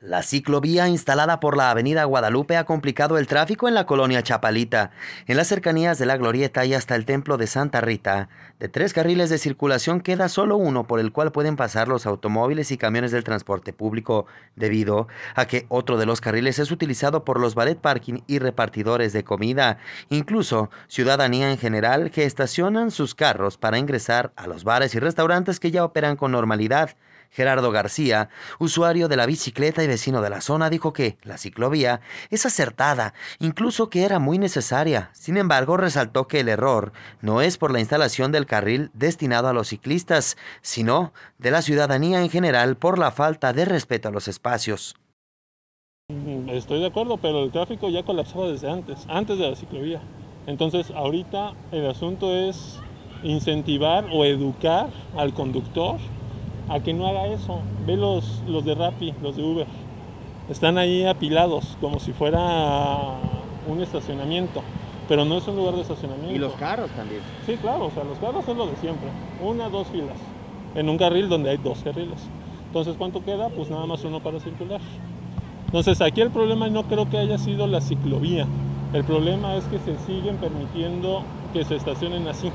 La ciclovía instalada por la avenida Guadalupe ha complicado el tráfico en la colonia Chapalita, en las cercanías de la Glorieta y hasta el templo de Santa Rita. De tres carriles de circulación queda solo uno por el cual pueden pasar los automóviles y camiones del transporte público, debido a que otro de los carriles es utilizado por los ballet parking y repartidores de comida, incluso ciudadanía en general que estacionan sus carros para ingresar a los bares y restaurantes que ya operan con normalidad. Gerardo García, usuario de la bicicleta y vecino de la zona, dijo que la ciclovía es acertada, incluso que era muy necesaria. Sin embargo, resaltó que el error no es por la instalación del carril destinado a los ciclistas, sino de la ciudadanía en general por la falta de respeto a los espacios. Estoy de acuerdo, pero el tráfico ya colapsaba desde antes, antes de la ciclovía. Entonces, ahorita el asunto es incentivar o educar al conductor a que no haga eso. Ve los, los de Rappi, los de Uber. Están ahí apilados como si fuera un estacionamiento, pero no es un lugar de estacionamiento. Y los carros también. Sí, claro, o sea, los carros son lo de siempre. Una, dos filas, en un carril donde hay dos carriles. Entonces, ¿cuánto queda? Pues nada más uno para circular. Entonces, aquí el problema no creo que haya sido la ciclovía. El problema es que se siguen permitiendo que se estacionen así.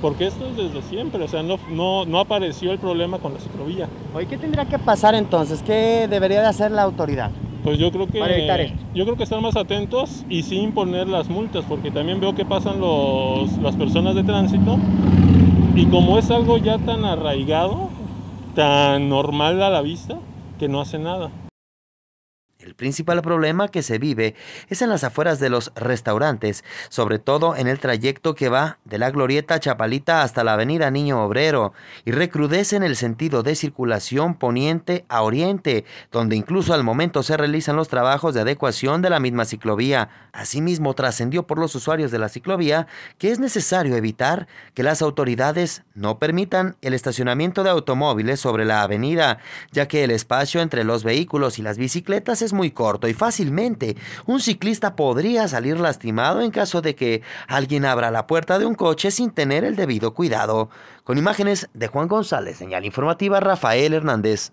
Porque esto es desde siempre, o sea, no, no, no apareció el problema con la ciclovía. Oye, ¿qué tendría que pasar entonces? ¿Qué debería de hacer la autoridad? Pues yo creo que yo creo que estar más atentos y sin imponer las multas, porque también veo que pasan los, las personas de tránsito y como es algo ya tan arraigado, tan normal a la vista, que no hace nada. El principal problema que se vive es en las afueras de los restaurantes, sobre todo en el trayecto que va de la glorieta Chapalita hasta la avenida Niño Obrero, y recrudece en el sentido de circulación poniente a oriente, donde incluso al momento se realizan los trabajos de adecuación de la misma ciclovía. Asimismo, trascendió por los usuarios de la ciclovía que es necesario evitar que las autoridades no permitan el estacionamiento de automóviles sobre la avenida, ya que el espacio entre los vehículos y las bicicletas es muy corto y fácilmente un ciclista podría salir lastimado en caso de que alguien abra la puerta de un coche sin tener el debido cuidado. Con imágenes de Juan González, señal informativa Rafael Hernández.